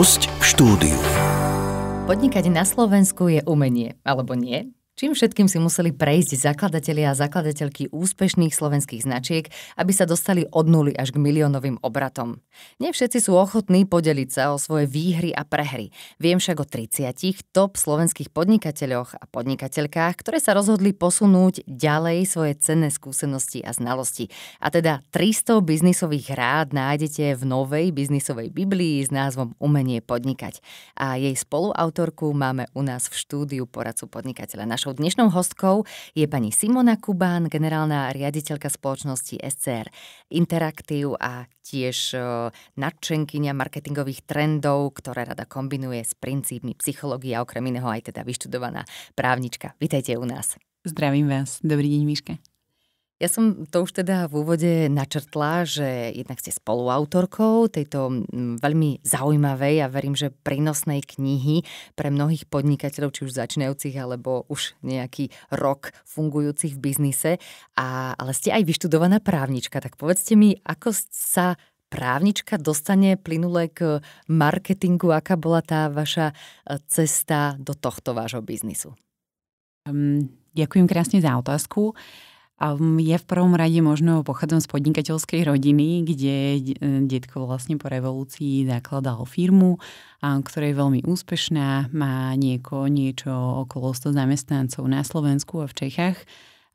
Host v štúdiu. Podnikať na Slovensku je umenie, alebo nie? Čím všetkým si museli prejsť zakladatelia a zakladateľky úspešných slovenských značiek, aby sa dostali od nuly až k miliónovým obratom. Nie všetci sú ochotní podeliť sa o svoje výhry a prehry. Viem však o 30 top slovenských podnikateľoch a podnikateľkách, ktoré sa rozhodli posunúť ďalej svoje cenné skúsenosti a znalosti. A teda 300 biznisových rád nájdete v novej biznisovej biblii s názvom Umenie podnikať. A jej spoluautorku máme u nás v štúdiu poradcu podnikateľa. Našou Našou dnešnou hostkou je pani Simona Kubán, generálna riaditeľka spoločnosti SCR Interactive a tiež e, nadšenkynia marketingových trendov, ktoré rada kombinuje s princípmi psychológie a okrem iného aj teda vyštudovaná právnička. Vítajte u nás. Zdravím vás. Dobrý deň, Miška. Ja som to už teda v úvode načrtla, že jednak ste spoluautorkou tejto veľmi zaujímavej a verím, že prínosnej knihy pre mnohých podnikateľov, či už začínajúcich alebo už nejaký rok fungujúcich v biznise. A, ale ste aj vyštudovaná právnička, tak povedzte mi, ako sa právnička dostane plynule k marketingu, aká bola tá vaša e, cesta do tohto vášho biznisu? Um, ďakujem krásne za otázku. Uh, ja v prvom rade možno pochádzam z podnikateľskej rodiny, kde detko vlastne po revolúcii zakladal firmu, ktorá je veľmi úspešná, má nieko, niečo okolo 100 zamestnancov na Slovensku a v Čechách.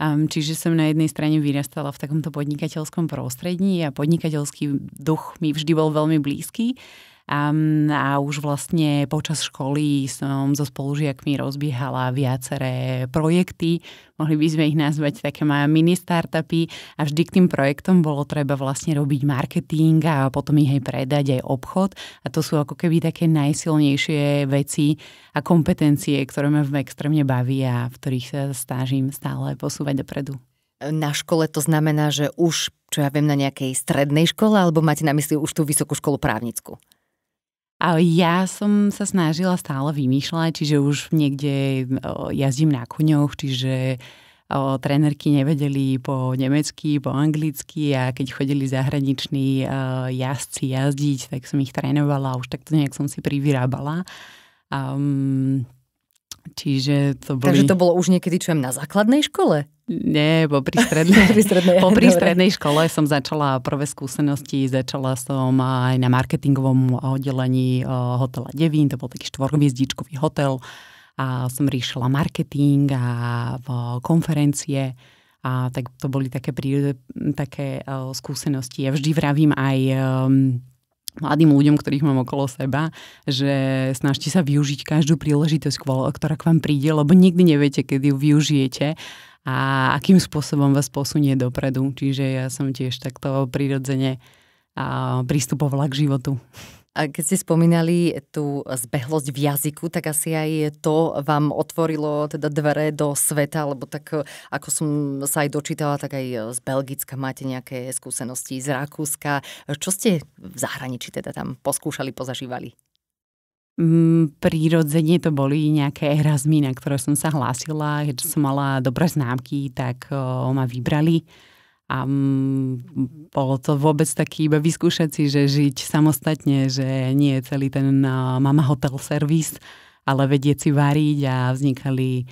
Čiže som na jednej strane vyrastala v takomto podnikateľskom prostredí a podnikateľský duch mi vždy bol veľmi blízky. A, a už vlastne počas školy som so spolužiakmi rozbiehala viaceré projekty, mohli by sme ich nazvať také moje mini startupy a vždy k tým projektom bolo treba vlastne robiť marketing a potom ich aj predať, aj obchod a to sú ako keby také najsilnejšie veci a kompetencie, ktoré ma v extrémne baví a v ktorých sa stážim stále posúvať dopredu. Na škole to znamená, že už, čo ja viem, na nejakej strednej škole, alebo máte na mysli už tú vysokú školu právnickú? A ja som sa snažila stále vymýšľať, čiže už niekde jazdím na koňoch, čiže o, trénerky nevedeli po nemecky, po anglicky a keď chodili zahraniční o, jazdci jazdiť, tak som ich trénovala, už takto nejak som si privyrábala. Um, čiže to boli... Takže to bolo už niekedy, čo na základnej škole? Nie, po prístrednej, pri strednej, po prístrednej škole som začala prvé skúsenosti, začala som aj na marketingovom oddelení eh, hotela Devín, to bol taký štvorhviezdičkový hotel a som riešila marketing a eh, konferencie a tak to boli také, príde, také eh, skúsenosti. Ja vždy vravím aj ehm, mladým ľuďom, ktorých mám okolo seba, že snažte sa využiť každú príležitosť, ktorá k vám príde, lebo nikdy neviete, kedy ju využijete a akým spôsobom vás posunie dopredu. Čiže ja som tiež takto prirodzene pristupovala k životu. A keď ste spomínali tú zbehlosť v jazyku, tak asi aj to vám otvorilo teda dvere do sveta, lebo tak eh, ako som sa aj dočítala, tak aj z Belgicka máte nejaké skúsenosti, z Rakúska. Čo ste v zahraničí teda tam poskúšali, pozažívali? Mm, prírodzene to boli nejaké erazmy, na ktoré som sa hlásila, keď som mala dobré známky, tak eh, ma vybrali a mm, bolo to vôbec taký iba vyskúšať si, že žiť samostatne, že nie je celý ten mama hotel servis, ale vedieť si variť a vznikali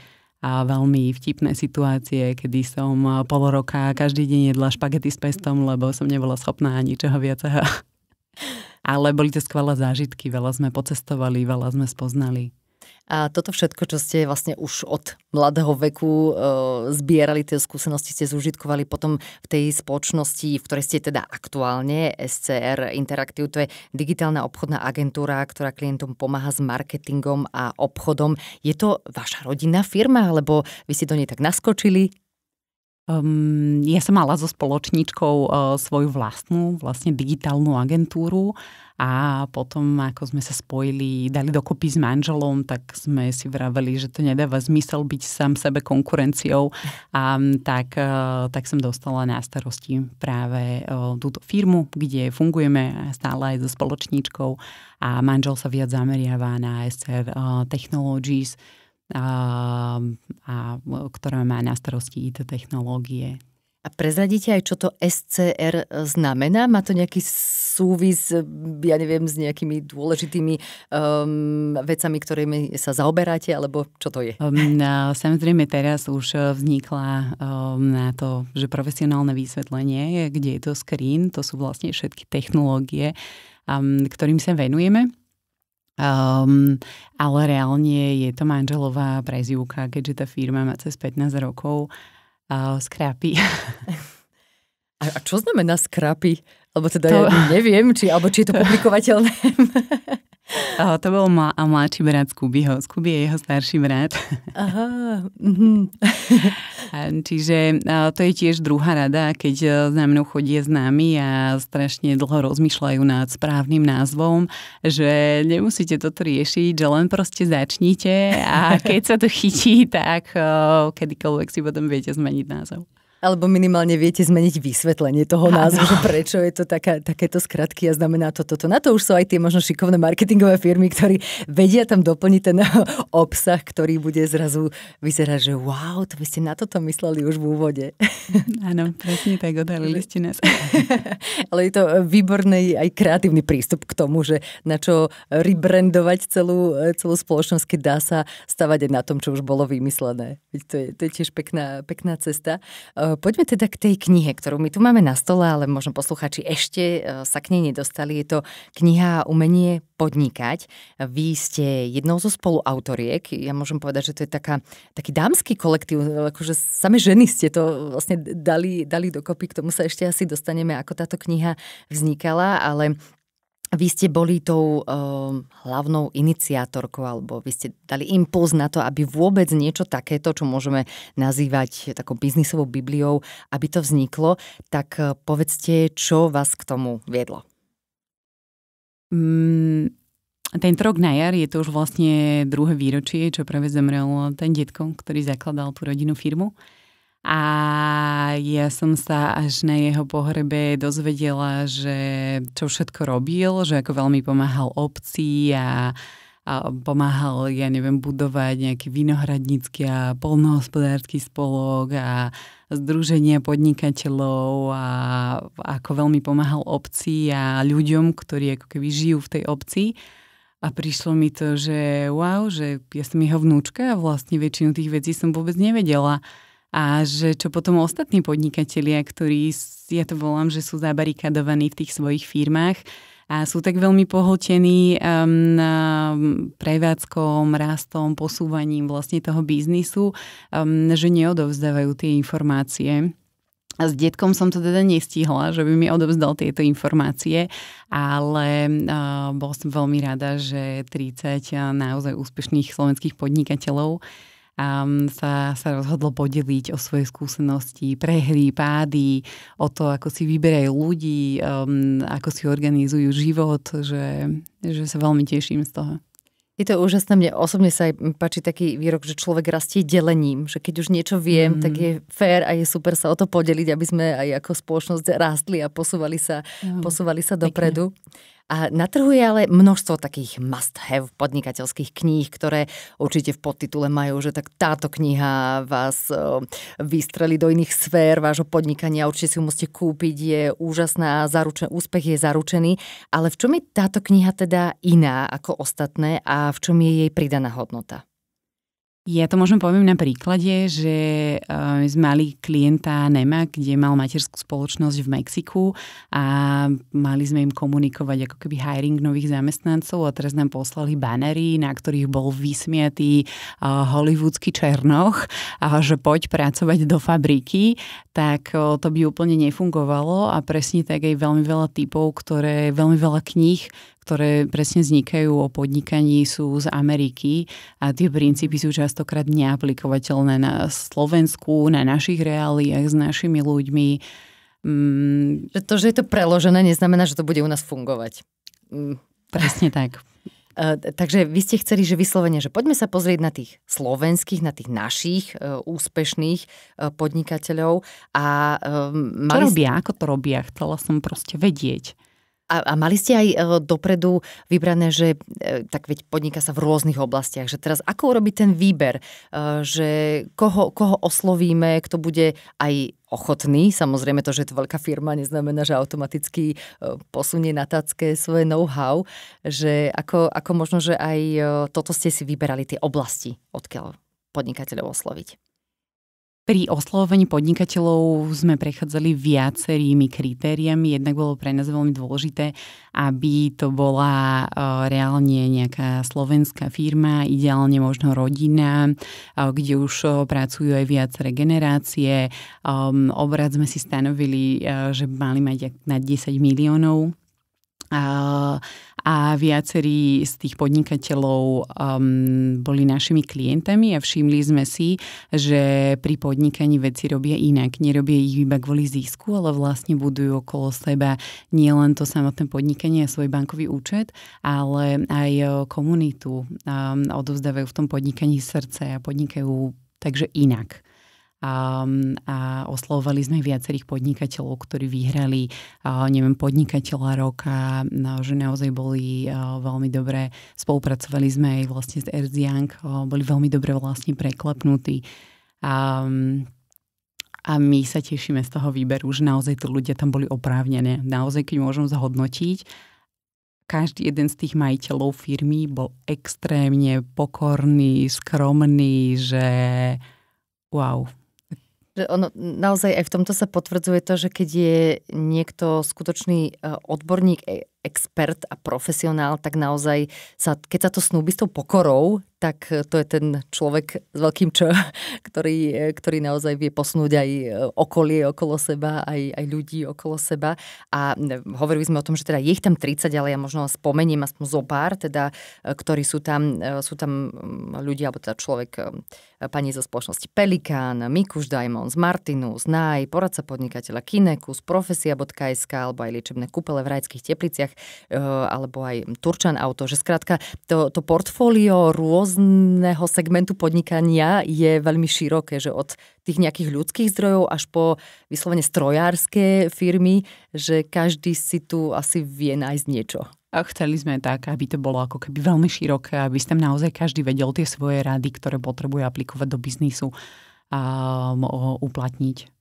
a veľmi vtipné situácie, kedy som pol roka každý deň jedla špagety s pestom, lebo som nebola schopná ničoho viaceho. ale boli to skvelé zážitky, veľa sme pocestovali, veľa sme spoznali. A toto všetko, čo ste vlastne už od mladého veku e, zbierali, tie skúsenosti ste zúžitkovali potom v tej spoločnosti, v ktorej ste teda aktuálne, SCR Interactive, to je digitálna obchodná agentúra, ktorá klientom pomáha s marketingom a obchodom. Je to vaša rodinná firma, alebo vy ste do nej tak naskočili? Um, ja som mala so spoločníčkou uh, e, svoju vlastnú vlastne digitálnu agentúru a potom, ako sme sa spojili, dali dokopy s manželom, tak sme si vraveli, že to nedáva zmysel byť sám sebe konkurenciou. A tak, e, tak som dostala na starosti práve e, túto firmu, kde fungujeme stále aj so spoločníčkou a manžel sa viac zameriava na SCR e, Technologies, a, a, ktorá má na starosti IT technológie. A prezradíte aj, čo to SCR e, znamená? Má to nejaký súvis, e, ja neviem, s nejakými dôležitými um, vecami, ktorými sa zaoberáte, alebo čo to je? Um, no, samozrejme, teraz už e, vznikla um, na to, že profesionálne vysvetlenie, kde je to screen, to sú vlastne všetky technológie, um, ktorým sa venujeme. Um, ale reálne je to manželová prezivka, keďže tá firma má cez 15 rokov a skrápy. A, a čo znamená skrápy? Lebo teda to... ja neviem, či, alebo či je to publikovateľné. Aho, to bol ma, a mladší brat z Kubyho. je jeho starší brat. Aha. Mm-hmm. Čiže to je tiež druhá rada, keď e, za mnou chodí nami a strašne dlho rozmýšľajú nad správnym názvom, že nemusíte toto riešiť, že len proste začnite a keď sa to chytí, tak e, kedykoľvek si potom viete zmeniť názov. Alebo minimálne viete zmeniť vysvetlenie toho názvu, prečo je to taká, takéto skratky a znamená to toto. Na to už sú aj tie možno šikovné marketingové firmy, ktorí vedia tam doplniť ten obsah, ktorý bude zrazu vyzerať, že wow, to by ste na toto mysleli už v úvode. Áno, presne tak, odhalili ste nás. Ale je to výborný aj kreatívny prístup k tomu, že na čo rebrandovať celú, celú spoločnosť, keď dá sa stavať aj na tom, čo už bolo vymyslené. Veď to je, to je tiež pekná, pekná cesta. Ehm, Eh, poďme teda k tej knihe, ktorú my tu máme na stole, ale možno posluchači ešte eh, sa k nej nedostali. Je to kniha Umenie podnikať. Vy ste jednou zo spoluautoriek. Ja môžem povedať, že to je taká, taký dámsky kolektív, akože same ženy ste to vlastne dali, dali dokopy, k tomu sa ešte asi dostaneme, ako táto kniha vznikala, ale vy ste boli tou uh, hlavnou iniciátorkou, alebo vy ste dali impuls na to, aby vôbec niečo takéto, čo môžeme nazývať takou biznisovou bibliou, aby to vzniklo. Tak uh, povedzte, čo vás k tomu viedlo? Mm, ten rok na jar je to už vlastne druhé výročie, čo práve zomrel ten detko, ktorý zakladal tú rodinu firmu. Uh, a ja som sa až na jeho pohrebe dozvedela, že čo všetko robil, že ako veľmi pomáhal obci a, a pomáhal, ja neviem, budovať nejaký vinohradnícky a polnohospodársky spolok a združenia podnikateľov a ako veľmi pomáhal obci a ľuďom, ktorí ako keby žijú v tej obci. A prišlo mi to, že wow, že ja som jeho vnúčka a vlastne väčšinu tých vecí som vôbec nevedela a že čo potom ostatní podnikatelia, ktorí, ja to volám, že sú zabarikadovaní v tých svojich firmách a sú tak veľmi pohltení um, prevádzkom, rastom, posúvaním vlastne toho biznisu, um, že neodovzdávajú tie informácie. A s detkom som to teda nestihla, že by mi odovzdal tieto informácie, ale uh, bol som veľmi rada, že 30 naozaj úspešných slovenských podnikateľov uh, a sa, sa rozhodlo podeliť o svoje skúsenosti, prehry, pády, o to, ako si vyberajú ľudí, um, ako si organizujú život, že, že sa veľmi teším z toho. Je to úžasné, mne osobne sa aj páči taký výrok, že človek rastie delením, že keď už niečo viem, mm. tak je fér a je super sa o to podeliť, aby sme aj ako spoločnosť rástli a posúvali sa, mm. posúvali sa dopredu. Pekne. A na trhu je ale množstvo takých must-have podnikateľských kníh, ktoré určite v podtitule majú, že tak táto kniha vás e, vystreli do iných sfér vášho podnikania, určite si ju musíte kúpiť, je úžasná, zaručen, úspech je zaručený. Ale v čom je táto kniha teda iná ako ostatné a v čom je jej pridaná hodnota? Ja to možno poviem na príklade, že my sme mali klienta NEMA, kde mal materskú spoločnosť v Mexiku a mali sme im komunikovať ako keby hiring nových zamestnancov a teraz nám poslali banery, na ktorých bol vysmiatý e, hollywoodsky černoch, že poď pracovať do fabriky, tak e, to by úplne nefungovalo a presne tak aj veľmi veľa typov, ktoré veľmi veľa kníh ktoré presne vznikajú o podnikaní, sú z Ameriky a tie princípy sú častokrát neaplikovateľné na Slovensku, na našich reáliách s našimi ľuďmi. Mm. To, že je to preložené, neznamená, že to bude u nás fungovať. Mm. Presne tak. Uh, takže vy ste chceli, že vyslovene, že poďme sa pozrieť na tých slovenských, na tých našich uh, úspešných uh, podnikateľov. A, mali... Čo robia? Ako to robia? Chcela som proste vedieť. A, a mali ste aj e, dopredu vybrané, že e, tak veď podniká sa v rôznych oblastiach, že teraz ako urobiť ten výber, e, že koho, koho oslovíme, kto bude aj ochotný. Samozrejme to, že je to veľká firma, neznamená, že automaticky posunie na tacke svoje know-how. Že ako, ako možno, že aj toto ste si vyberali tie oblasti, odkiaľ podnikateľov osloviť? Pri oslovovaní podnikateľov sme prechádzali viacerými kritériami. Jednak bolo pre nás veľmi dôležité, aby to bola e, reálne nejaká slovenská firma, ideálne možno rodina, e, kde už e, pracujú aj viaceré generácie. Ehm, obrad sme si stanovili, že mali mať na 10 miliónov a, viacerí z tých podnikateľov um, boli našimi klientami a všimli sme si, že pri podnikaní veci robia inak. Nerobia ich iba kvôli zisku, ale vlastne budujú okolo seba nielen to samotné podnikanie a svoj bankový účet, ale aj e, komunitu. Um, odovzdávajú v tom podnikaní srdce a podnikajú takže inak a, a oslovovali sme viacerých podnikateľov, ktorí vyhrali, a, neviem, podnikateľa roka, a no, že naozaj boli a, veľmi dobré. spolupracovali sme aj vlastne s Erziang, a, boli veľmi dobre vlastne preklepnutí. A, a my sa tešíme z toho výberu, že naozaj tí ľudia tam boli oprávnené. Naozaj, keď môžem zhodnotiť, každý jeden z tých majiteľov firmy bol extrémne pokorný, skromný, že wow, ono, naozaj aj v tomto sa potvrdzuje to, že keď je niekto skutočný e, odborník, e, expert a profesionál, tak naozaj, sa, keď sa to snúbi s tou pokorou, tak e, to je ten človek s veľkým čo, ktorý, ktorý naozaj vie posnúť aj e, okolie okolo seba, aj, aj ľudí okolo seba. A hovorili sme o tom, že teda je ich tam 30, ale ja možno spomeniem aspoň zo pár, teda, e, ktorí sú tam, sú tam ľudia, alebo teda človek, pani zo spoločnosti Pelikán, Mikuš Diamonds, Martinus, Naj, poradca podnikateľa Kinekus, profesia.sk alebo aj liečebné kúpele v rajských tepliciach. Čechách, e, alebo aj Turčan Auto, že skrátka to, to portfólio rôzneho segmentu podnikania je veľmi široké, že od tých nejakých ľudských zdrojov až po vyslovene strojárske firmy, že každý si tu asi vie nájsť niečo. A chceli sme tak, aby to bolo ako keby veľmi široké, aby ste naozaj každý vedel tie svoje rady, ktoré potrebuje aplikovať do biznisu a uplatniť.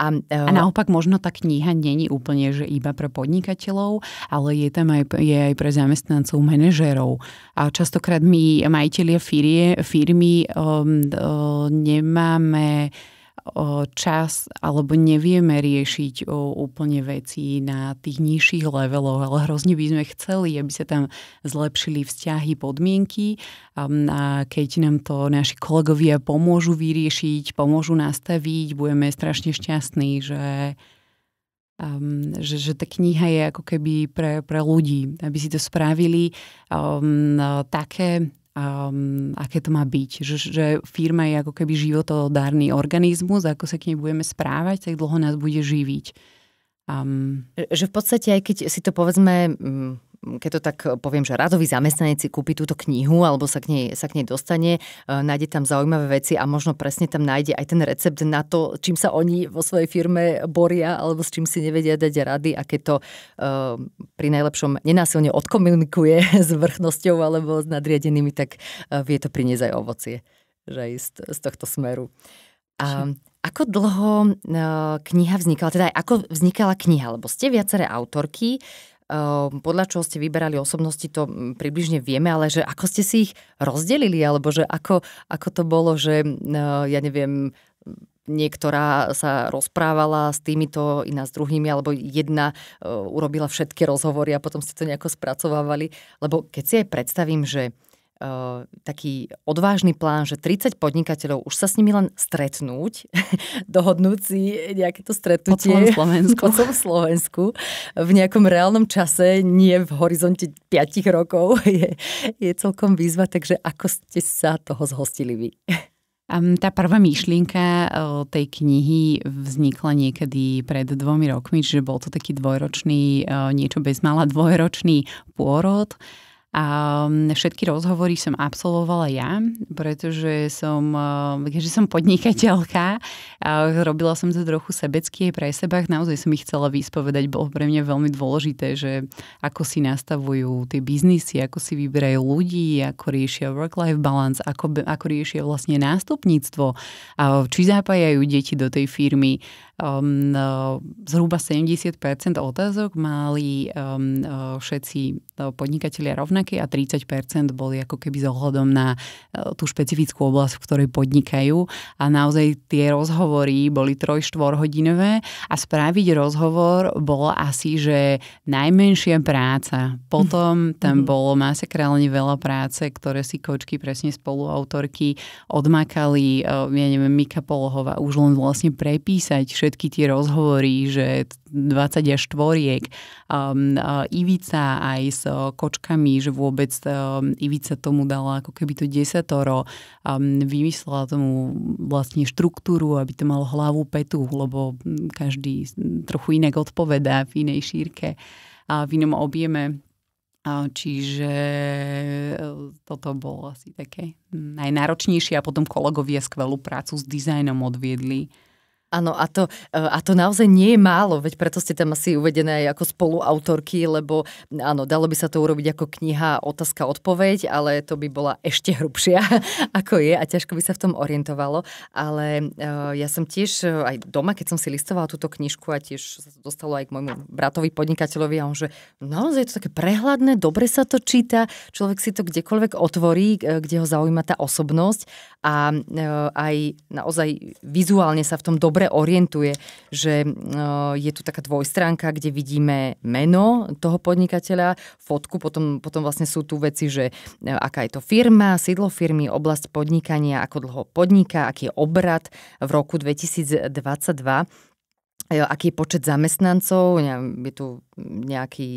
A, uh... a e, naopak možno tá kniha není úplne, že iba pre podnikateľov, ale je tam aj, je aj pre zamestnancov, manažérov. A častokrát my, majiteľia firmy, firmy um, uh, nemáme čas alebo nevieme riešiť úplne veci na tých nižších leveloch, ale hrozne by sme chceli, aby sa tam zlepšili vzťahy, podmienky a keď nám to naši kolegovia pomôžu vyriešiť, pomôžu nastaviť, budeme strašne šťastní, že, um, že, že tá kniha je ako keby pre, pre ľudí, aby si to spravili um, také um, aké to má byť. Že, že firma je ako keby životodárny organizmus, ako sa k nej budeme správať, tak dlho nás bude živiť. Um, že v podstate, aj keď si to povedzme keď to tak eh, poviem, že radový zamestnanec si kúpi túto knihu alebo sa k nej, sa k nej dostane, eh, nájde tam zaujímavé veci a možno presne tam nájde aj ten recept na to, čím sa oni vo svojej firme boria alebo s čím si nevedia dať rady a keď to eh, pri najlepšom nenásilne odkomunikuje s vrchnosťou alebo s nadriadenými, tak vie to priniesť aj ovocie že aj z, z tohto smeru. A, ako dlho kniha vznikala, teda aj ako vznikala kniha, lebo ste viaceré autorky, Ehm, podľa čoho ste vyberali osobnosti, to mm, približne vieme, ale že ako ste si ich rozdelili, alebo že ako, ako to bolo, že mm, eh, ja neviem, mm, niektorá sa rozprávala s týmito, iná s druhými, alebo jedna eh, urobila všetky rozhovory a potom ste to nejako spracovávali. Lebo keď si aj predstavím, že E, taký odvážny plán, že 30 podnikateľov už sa s nimi len stretnúť, dohodnúť si nejaké to stretnutie. Po celom Slovensku. Po Slovensku. V nejakom reálnom čase, nie v horizonte 5 rokov, je, je celkom výzva. Takže ako ste sa toho zhostili vy? Tá prvá myšlienka e, tej knihy vznikla niekedy pred dvomi rokmi, čiže bol to taký dvojročný, e, niečo bezmála dvojročný pôrod. A um, všetky rozhovory som absolvovala ja, pretože som, um, keďže som podnikateľka, robila som to trochu sebecky aj pre seba, naozaj som ich chcela vyspovedať, bolo pre mňa veľmi dôležité, že ako si nastavujú tie biznisy, ako si vyberajú ľudí, ako riešia work-life balance, ako, ako riešia vlastne nástupníctvo, či zapájajú deti do tej firmy. Um, no, zhruba 70% otázok mali um, no, všetci no, podnikatelia rovnako, rovnaké a 30% boli ako keby z ohľadom na e, tú špecifickú oblasť, v ktorej podnikajú. A naozaj tie rozhovory boli troj hodinové a spraviť rozhovor bolo asi, že najmenšia práca. Potom mhm. tam mhm. bolo masakrálne veľa práce, ktoré si kočky presne spoluautorky odmakali, e, ja neviem, Mika Polohova už len vlastne prepísať všetky tie rozhovory, že 20 až štvoriek um, uh, Ivica aj s uh, kočkami, že vôbec um, Ivica tomu dala ako keby to desatoro, um, vymyslela tomu vlastne štruktúru, aby to malo hlavu petu, lebo hm, každý trochu inak odpovedá v inej šírke a v inom objeme. Čiže toto bolo asi také najnáročnejšie a potom kolegovia skvelú prácu s dizajnom odviedli. Áno, a to, e, a to naozaj nie je málo, veď preto ste tam asi uvedené aj ako spoluautorky, lebo áno, dalo by sa to urobiť ako kniha otázka-odpoveď, ale to by bola ešte hrubšia, ako je a ťažko by sa v tom orientovalo. Ale e, ja som tiež e, aj doma, keď som si listovala túto knižku a tiež sa dostalo aj k môjmu bratovi podnikateľovi a on, že naozaj je to také prehľadné, dobre sa to číta, človek si to kdekoľvek otvorí, kde ho zaujíma tá osobnosť a e, aj naozaj vizuálne sa v tom dobre orientuje, že e, je tu taká dvojstránka, kde vidíme meno toho podnikateľa, fotku, potom, potom vlastne sú tu veci, že e, aká je to firma, sídlo firmy, oblasť podnikania, ako dlho podniká, aký je obrad v roku 2022 E, aký je počet zamestnancov, je tu nejaký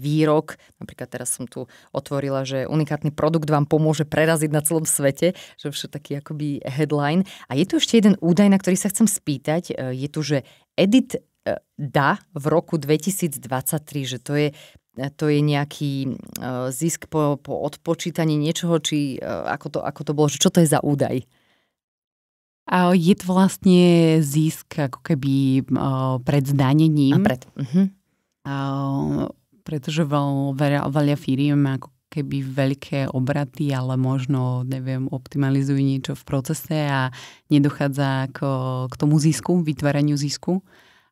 výrok, napríklad teraz som tu otvorila, že unikátny produkt vám pomôže preraziť na celom svete, že všetko taký akoby headline. A je tu ešte jeden údaj, na ktorý sa chcem spýtať, e, je tu, že Edit e, da v roku 2023, že to je to je nejaký zisk po, po odpočítaní niečoho, či ako to, ako to bolo, že čo to je za údaj? Je to vlastne zisk ako keby pred zdanením. A pred. Uh-huh. Pretože veľa, veľa firiem ako keby veľké obraty, ale možno, neviem, optimalizujú niečo v procese a nedochádza k, k tomu zisku, vytváraniu zisku.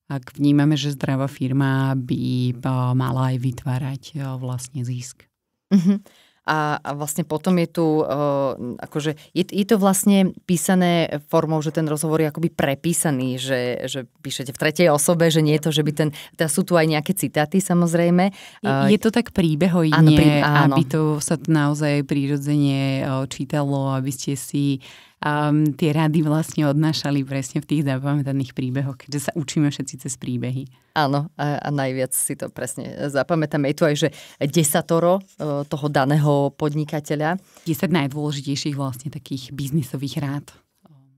Ak vnímame, že zdravá firma by mala aj vytvárať vlastne zisk. Uh-huh a, a vlastne potom je tu, uh, akože, je, je to vlastne písané formou, že ten rozhovor je akoby prepísaný, že, že píšete v tretej osobe, že nie je to, že by ten, teda sú tu aj nejaké citáty samozrejme. Je, je to tak príbehojne, áno, prí, áno. aby to sa naozaj prírodzene čítalo, aby ste si um, tie rady vlastne odnášali presne v tých zapamätaných príbehoch, keďže sa učíme všetci cez príbehy. Áno, a, a najviac si to presne e, zapamätám. Je tu aj, že desatoro e, toho daného podnikateľa. 10 najdôležitejších vlastne takých biznisových rád.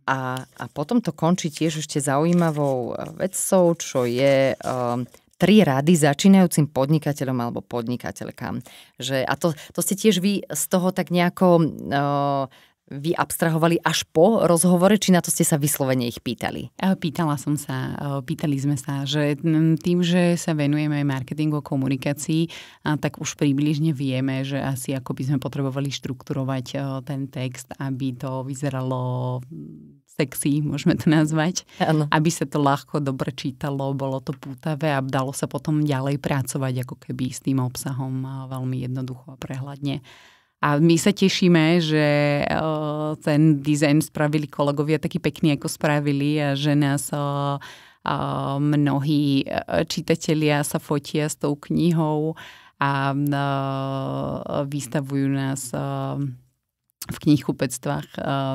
A, a potom to končí tiež ešte zaujímavou e, vecou, čo je um, tri rady začínajúcim podnikateľom alebo podnikateľkám. Že, a to, to ste tiež vy z toho tak nejako uh, vy abstrahovali až po rozhovore, či na to ste sa vyslovene ich pýtali? E, pýtala som sa, e, pýtali sme sa, že tým, že sa venujeme marketingu a komunikácii, tak už približne vieme, že asi ako by sme potrebovali štrukturovať e, ten text, aby to vyzeralo mm, sexy, môžeme to nazvať. Ano. Aby sa to ľahko, dobre čítalo, bolo to pútavé a dalo sa potom ďalej pracovať ako keby s tým obsahom veľmi jednoducho a prehľadne. A my sa tešíme, že eh, ten dizajn spravili kolegovia taký pekný, ako spravili a že nás eh, eh, mnohí čitatelia sa fotia s tou knihou a vystavujú nás v knihkupectvách,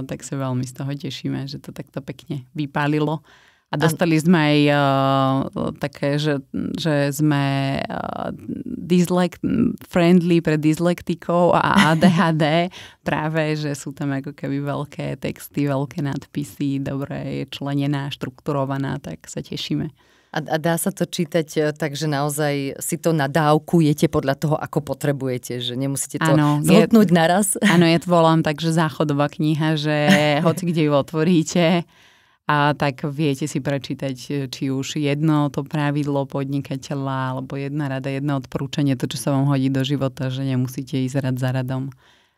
tak sa veľmi z toho tešíme, že to takto pekne vypálilo. A dostali sme aj uh, také, že, že sme uh, eh, dislike, friendly pre dyslektikov a ADHD. práve, že sú tam ako keby veľké texty, veľké nadpisy, dobre je členená, štrukturovaná, tak sa tešíme. A, a dá sa to čítať eh, tak, že naozaj si to nadávkujete podľa toho, ako potrebujete, že nemusíte to ano, zhotnúť je, naraz. Áno, ja to volám tak, že záchodová kniha, že hoci kde ju otvoríte, a tak viete si prečítať e, či už jedno to pravidlo podnikateľa alebo jedna rada, jedno odporúčanie, to, čo sa vám hodí do života, že nemusíte ísť rad za radom.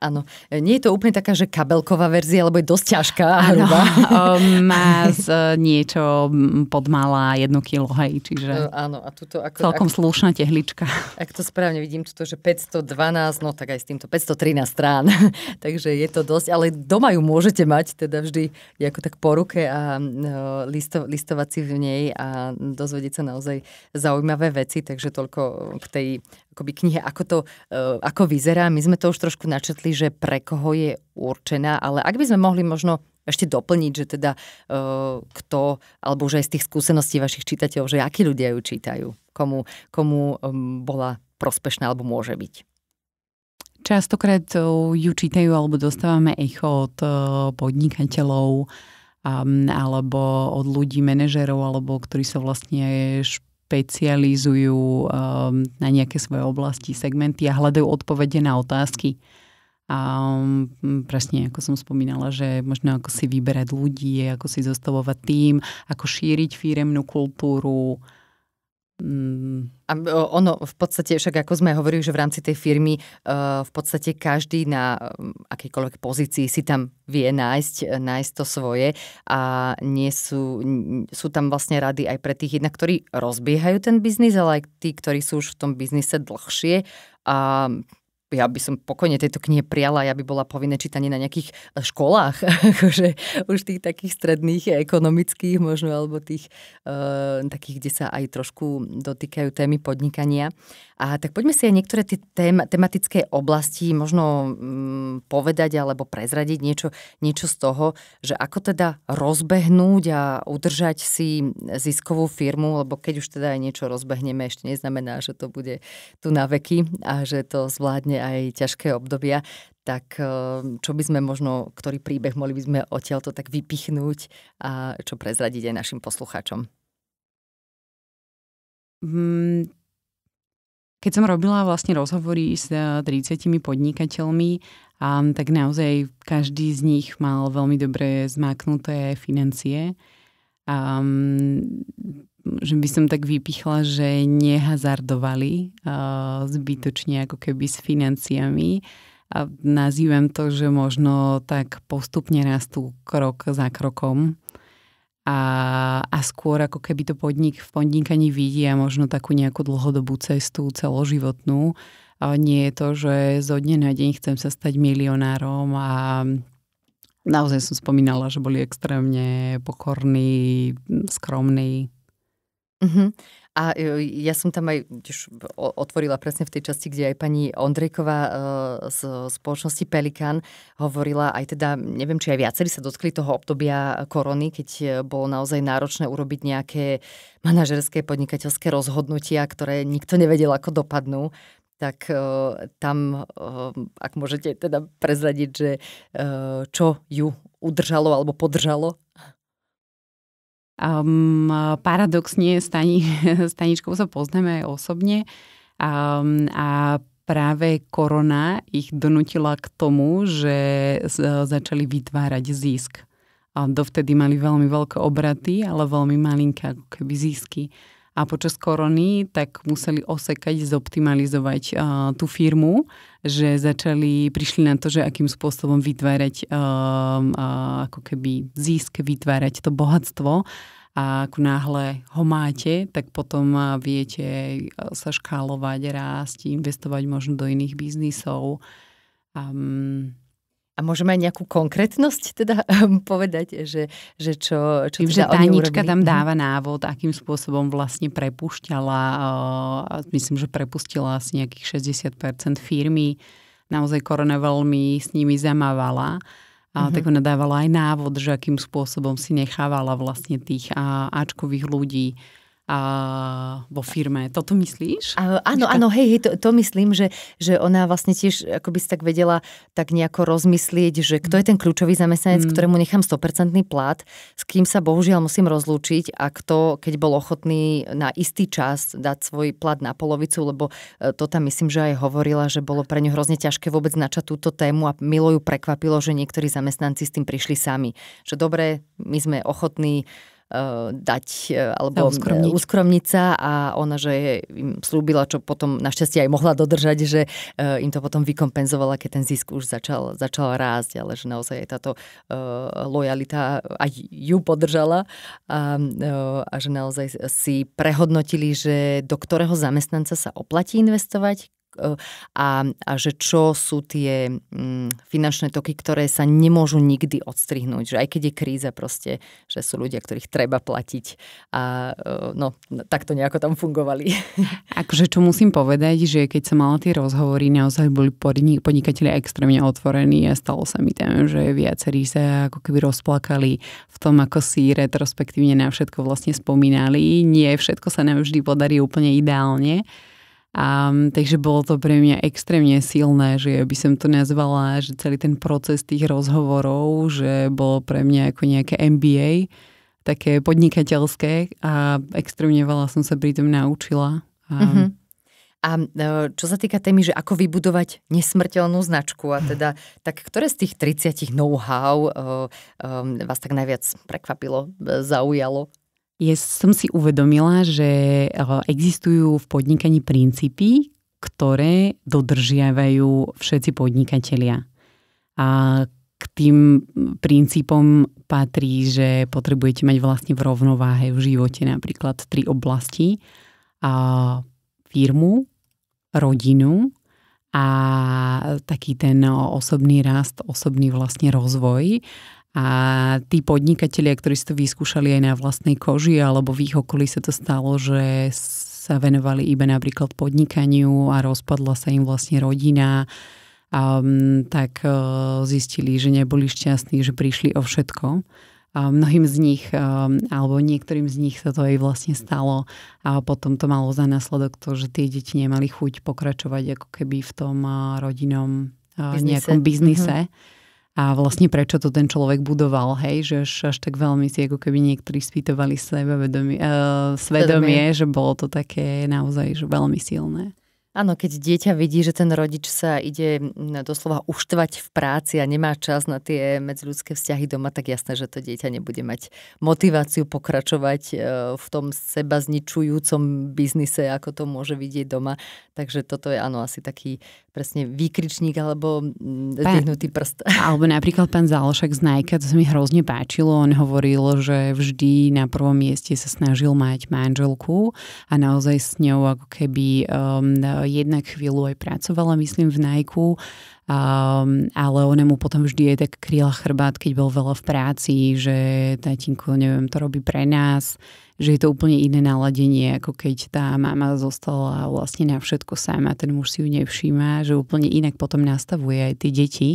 Áno. E, nie je to úplne taká, že kabelková verzia, lebo je dosť ťažká a Má z e, niečo malá jedno kilo, hej, čiže e, áno, a tuto ako, celkom ak, slušná tehlička. Ak to správne vidím, tuto, že 512, no tak aj s týmto 513 strán, takže je to dosť, ale doma ju môžete mať teda vždy ako tak po ruke a no, listo, listovať si v nej a dozvedieť sa naozaj zaujímavé veci, takže toľko k tej akoby knihe, ako to e, ako vyzerá. My sme to už trošku načetli, že pre koho je určená, ale ak by sme mohli možno ešte doplniť, že teda e, kto, alebo že aj z tých skúseností vašich čitateľov, že akí ľudia ju čítajú, komu, komu bola prospešná alebo môže byť. Častokrát e, ju čítajú alebo dostávame echo od podnikateľov, alebo od ľudí, manažerov, alebo ktorí sa vlastne špecializujú um, na nejaké svoje oblasti, segmenty a hľadajú odpovede na otázky. A um, presne, ako som spomínala, že možno ako si vyberať ľudí, ako si zostavovať tým, ako šíriť firemnú kultúru, Mm. A ono v podstate, však ako sme hovorili, že v rámci tej firmy e, v podstate každý na mm, akejkoľvek pozícii si tam vie nájsť, e, nájsť to svoje a nie sú, sú tam vlastne rady aj pre tých jednak, ktorí rozbiehajú ten biznis, ale aj tí, ktorí sú už v tom biznise dlhšie a ja by som pokojne tejto knihe prijala, ja by bola povinné čítanie na nejakých eh, školách, akože už tých takých stredných, eh, ekonomických možno, alebo tých e, takých, kde sa aj trošku dotýkajú témy podnikania. A tak poďme si aj niektoré tie tém, tematické oblasti možno mm, povedať alebo prezradiť niečo, niečo z toho, že ako teda rozbehnúť a udržať si ziskovú firmu, lebo keď už teda aj niečo rozbehneme, ešte neznamená, že to bude tu na veky a že to zvládne aj ťažké obdobia tak e, čo by sme možno, ktorý príbeh mohli by sme odtiaľto tak vypichnúť a čo prezradiť aj našim poslucháčom? Mm, keď som robila vlastne rozhovory s 30 eh, podnikateľmi, tak naozaj každý z nich mal veľmi dobre zmáknuté financie. Um, že by som tak vypichla, že nehazardovali uh, zbytočne ako keby s financiami. A nazývam to, že možno tak postupne rastú krok za krokom a, a skôr ako keby to podnik v podnikaní vidia možno takú nejakú dlhodobú cestu, celoživotnú. A nie je to, že zo dne na deň chcem sa stať milionárom a naozaj som spomínala, že boli extrémne pokorní, skromní, Uh-huh. A e, ja som tam aj tiež otvorila presne v tej časti, kde aj pani Ondrejková e, z spoločnosti Pelikan hovorila aj teda, neviem, či aj viacerí sa dotkli toho obdobia korony, keď e, bolo naozaj náročné urobiť nejaké manažerské podnikateľské rozhodnutia, ktoré nikto nevedel, ako dopadnú tak tam, ak môžete teda prezradiť, že čo ju udržalo alebo podržalo Um, paradoxne s, Tani, Taničkou sa poznáme aj osobne um, a práve korona ich donútila k tomu, že začali vytvárať zisk. A dovtedy mali veľmi veľké obraty, ale veľmi malinké ako keby zisky a počas korony tak museli osekať, zoptimalizovať uh, tú firmu, že začali, prišli na to, že akým spôsobom vytvárať uh, uh, ako keby získ, vytvárať to bohatstvo a ako náhle ho máte, tak potom viete sa škálovať, rásť, investovať možno do iných biznisov. Um, a môžeme aj nejakú konkrétnosť teda um, povedať, že, že čo, čo Tým, teda že Tanička tam mhm. dáva návod, akým spôsobom vlastne prepušťala, eh, myslím, že prepustila asi nejakých 60% firmy. Naozaj korona veľmi s nimi zamávala. A mm-hmm. tak ona dávala aj návod, že akým spôsobom si nechávala vlastne tých eh, Ačkových ľudí a, vo firme. Toto myslíš? A, áno, áno, hej, hej to, to myslím, že, že ona vlastne tiež ako by si tak vedela tak nejako rozmyslieť, že kto je ten kľúčový zamestnanec, mm. ktorému nechám 100% plat, s kým sa bohužiaľ musím rozlúčiť a kto, keď bol ochotný na istý čas dať svoj plat na polovicu, lebo e, to tam myslím, že aj hovorila, že bolo pre ňu hrozne ťažké vôbec načať túto tému a milo ju prekvapilo, že niektorí zamestnanci s tým prišli sami. Že dobre, my sme ochotní Eh, dať eh, alebo uskromniť. Eh, uskromniť sa a ona, že im slúbila, čo potom našťastie aj mohla dodržať, že im to potom vykompenzovala, keď ten zisk už začal, začal rásť, ale že naozaj táto lojalita aj ju podržala a, a že naozaj si prehodnotili, že do ktorého zamestnanca sa oplatí investovať, a, a že čo sú tie mm, finančné toky, ktoré sa nemôžu nikdy odstrihnúť. Že aj keď je kríza proste, že sú ľudia, ktorých treba platiť a e, no, takto nejako tam fungovali. Akože čo musím povedať, že keď som mala tie rozhovory, naozaj boli podnikatelia extrémne otvorení a stalo sa mi tam, že viacerí sa ako keby rozplakali v tom, ako si retrospektívne na všetko vlastne spomínali. Nie všetko sa nám vždy podarí úplne ideálne, a, takže bolo to pre mňa extrémne silné, že by som to nazvala, že celý ten proces tých rozhovorov, že bolo pre mňa ako nejaké MBA, také podnikateľské a extrémne veľa som sa pri tom naučila. A, mm-hmm. a no, čo sa týka témy, že ako vybudovať nesmrteľnú značku a teda, tak ktoré z tých 30 know-how eh, eh, vás tak najviac prekvapilo, eh, zaujalo? Ja som si uvedomila, že e, existujú v podnikaní princípy, ktoré dodržiavajú všetci podnikatelia. A k tým princípom patrí, že potrebujete mať vlastne v rovnováhe v živote napríklad tri oblasti. A firmu, rodinu a taký ten osobný rast, osobný vlastne rozvoj. A tí podnikatelia, ktorí si to vyskúšali aj na vlastnej koži, alebo v ich okolí sa to stalo, že sa venovali iba napríklad podnikaniu a rozpadla sa im vlastne rodina, a, tak e, zistili, že neboli šťastní, že prišli o všetko. A mnohým z nich, e, alebo niektorým z nich sa to aj vlastne stalo a potom to malo za následok to, že tie deti nemali chuť pokračovať ako keby v tom e, rodinom biznise. nejakom biznise. Mm-hmm a vlastne prečo to ten človek budoval, hej, že až, až tak veľmi si ako keby niektorí spýtovali vedomie, uh, e, svedomie, svedomie, že bolo to také naozaj že veľmi silné. Áno, keď dieťa vidí, že ten rodič sa ide doslova uštvať v práci a nemá čas na tie medziľudské vzťahy doma, tak jasné, že to dieťa nebude mať motiváciu pokračovať e, v tom seba zničujúcom biznise, ako to môže vidieť doma. Takže toto je áno asi taký presne výkričník alebo mm, zdvihnutý prst. Alebo napríklad pán Zálošak z Nike, to sa mi hrozne páčilo. On hovoril, že vždy na prvom mieste sa snažil mať manželku a naozaj s ňou ako keby um, jednak chvíľu aj pracovala, myslím, v Nike. Um, ale ona mu potom vždy je tak kryla chrbát, keď bol veľa v práci, že tatinko, neviem, to robí pre nás že je to úplne iné naladenie, ako keď tá mama zostala vlastne na všetko sama, ten muž si ju nevšíma, že úplne inak potom nastavuje aj tie deti.